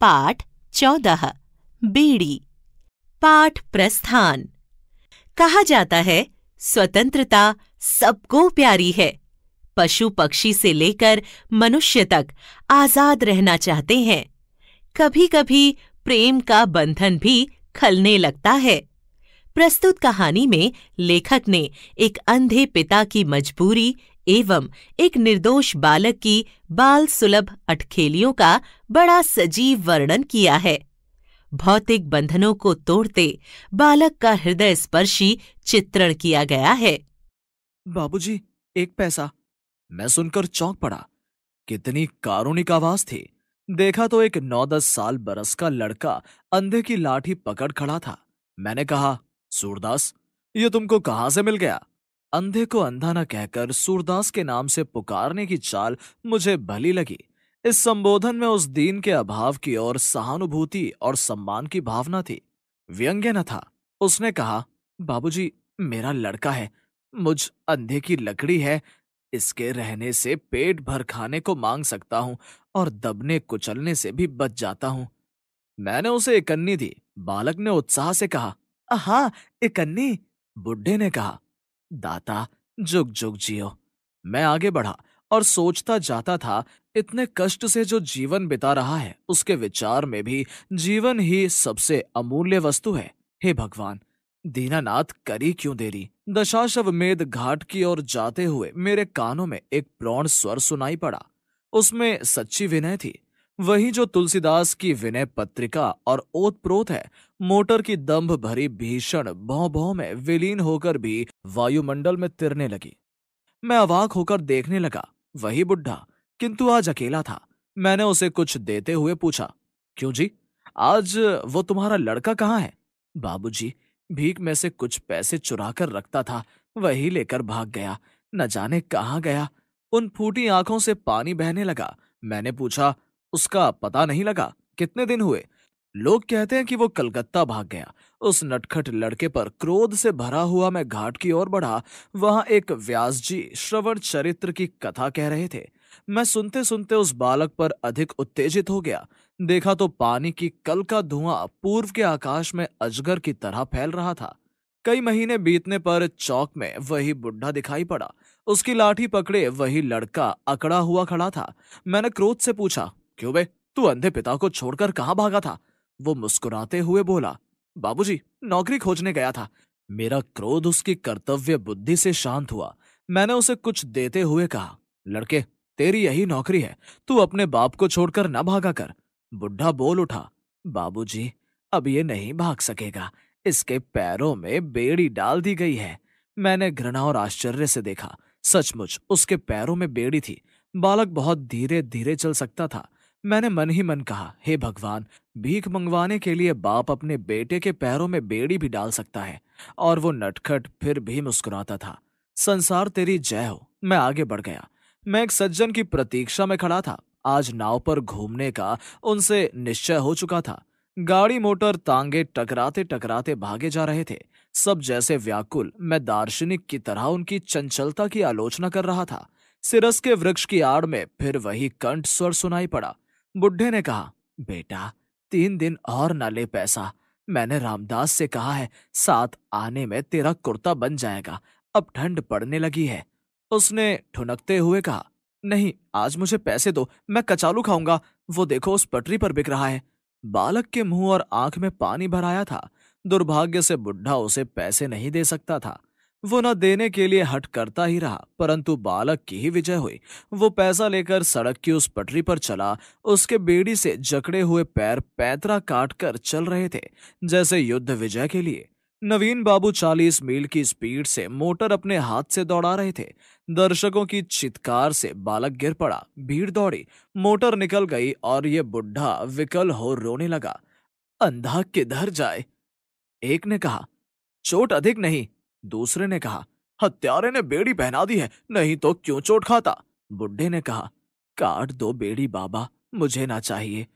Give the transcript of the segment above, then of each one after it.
पाठ चौदह बीड़ी पाठ प्रस्थान कहा जाता है स्वतंत्रता सबको प्यारी है पशु पक्षी से लेकर मनुष्य तक आजाद रहना चाहते हैं कभी कभी प्रेम का बंधन भी खलने लगता है प्रस्तुत कहानी में लेखक ने एक अंधे पिता की मजबूरी एवं एक निर्दोष बालक की बाल सुलभ अटखेलियों का बड़ा सजीव वर्णन किया है भौतिक बंधनों को तोड़ते बालक का हृदय स्पर्शी चित्रण किया गया है बाबूजी, एक पैसा मैं सुनकर चौंक पड़ा कितनी कारुणिक आवाज थी देखा तो एक नौ दस साल बरस का लड़का अंधे की लाठी पकड़ खड़ा था मैंने कहा सूरदास ये तुमको कहाँ से मिल गया अंधे को अंधा न कहकर सूरदास के नाम से पुकारने की चाल मुझे भली लगी इस संबोधन में उस दीन के अभाव की और सहानुभूति और सम्मान की भावना थी व्यंग्य न था उसने कहा बाबूजी मेरा लड़का है मुझ अंधे की लकड़ी है इसके रहने से पेट भर खाने को मांग सकता हूँ और दबने कुचलने से भी बच जाता हूँ मैंने उसे इकन्नी दी बालक ने उत्साह से कहा हाँ इकन्नी बुढ़े ने कहा दाता जुग जुग जियो मैं आगे बढ़ा और सोचता जाता था इतने कष्ट से जो जीवन बिता रहा है उसके विचार में भी जीवन ही सबसे अमूल्य वस्तु है हे भगवान दीनानाथ करी क्यों देरी दशाशव मेद घाट की ओर जाते हुए मेरे कानों में एक प्रौण स्वर सुनाई पड़ा उसमें सच्ची विनय थी वही जो तुलसीदास की विनय पत्रिका और ओत प्रोत है मोटर की दम्भ भरी भीषण भौ भौ में विलीन होकर भी वायुमंडल में तिरने लगी मैं अवाक होकर देखने लगा वही बुढ़ा किंतु आज अकेला था मैंने उसे कुछ देते हुए पूछा क्यों जी आज वो तुम्हारा लड़का कहाँ है बाबूजी भीख में से कुछ पैसे चुरा कर रखता था वही लेकर भाग गया न जाने कहाँ गया उन फूटी आंखों से पानी बहने लगा मैंने पूछा उसका पता नहीं लगा कितने दिन हुए लोग कहते हैं कि वो कलकत्ता भाग गया उस नटखट लड़के पर क्रोध से भरा हुआ मैं घाट की ओर बढ़ा वहां एक व्यास जी श्रवण चरित्र की कथा कह रहे थे मैं सुनते सुनते उस बालक पर अधिक उत्तेजित हो गया देखा तो पानी की कल का धुआं पूर्व के आकाश में अजगर की तरह फैल रहा था कई महीने बीतने पर चौक में वही बुढ़ा दिखाई पड़ा उसकी लाठी पकड़े वही लड़का अकड़ा हुआ खड़ा था मैंने क्रोध से पूछा क्यों बे तू अंधे पिता को छोड़कर कहाँ भागा था वो मुस्कुराते हुए बोला बाबूजी नौकरी खोजने गया था मेरा क्रोध उसकी कर्तव्य बुद्धि से शांत हुआ मैंने उसे कुछ देते हुए कहा लड़के तेरी यही नौकरी है तू अपने बाप को छोड़कर न भागा कर बुढ़ा बोल उठा बाबूजी अब ये नहीं भाग सकेगा इसके पैरों में बेड़ी डाल दी गई है मैंने घृणा और आश्चर्य से देखा सचमुच उसके पैरों में बेड़ी थी बालक बहुत धीरे धीरे चल सकता था मैंने मन ही मन कहा हे hey भगवान भीख मंगवाने के लिए बाप अपने बेटे के पैरों में बेड़ी भी डाल सकता है और वो नटखट फिर भी मुस्कुराता था संसार तेरी जय हो मैं आगे बढ़ गया मैं एक सज्जन की प्रतीक्षा में खड़ा था आज नाव पर घूमने का उनसे निश्चय हो चुका था गाड़ी मोटर तांगे टकराते टकराते भागे जा रहे थे सब जैसे व्याकुल मैं दार्शनिक की तरह उनकी चंचलता की आलोचना कर रहा था सिरस के वृक्ष की आड़ में फिर वही कंठ स्वर सुनाई पड़ा बुढ़े ने कहा बेटा तीन दिन और न ले पैसा मैंने रामदास से कहा है साथ आने में तेरा कुर्ता बन जाएगा अब ठंड पड़ने लगी है उसने ठुनकते हुए कहा नहीं आज मुझे पैसे दो मैं कचालू खाऊंगा वो देखो उस पटरी पर बिक रहा है बालक के मुंह और आंख में पानी भराया था दुर्भाग्य से बुढ़ा उसे पैसे नहीं दे सकता था वो न देने के लिए हट करता ही रहा परंतु बालक की ही विजय हुई वो पैसा लेकर सड़क की उस पटरी पर चला उसके बेड़ी से जकड़े हुए पैर पैतरा काट कर चल रहे थे जैसे युद्ध विजय के लिए नवीन बाबू चालीस मील की स्पीड से मोटर अपने हाथ से दौड़ा रहे थे दर्शकों की चित्कार से बालक गिर पड़ा भीड़ दौड़ी मोटर निकल गई और ये बुढ़ा विकल हो रोने लगा अंधा किधर जाए एक ने कहा चोट अधिक नहीं दूसरे ने कहा हत्यारे ने बेड़ी पहना दी है नहीं तो क्यों चोट खाता बुढ़े ने कहा काट दो बेड़ी बाबा मुझे ना चाहिए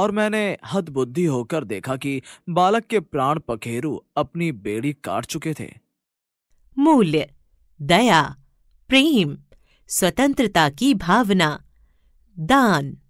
और मैंने हद बुद्धि होकर देखा कि बालक के प्राण पखेरु अपनी बेड़ी काट चुके थे मूल्य दया प्रेम स्वतंत्रता की भावना दान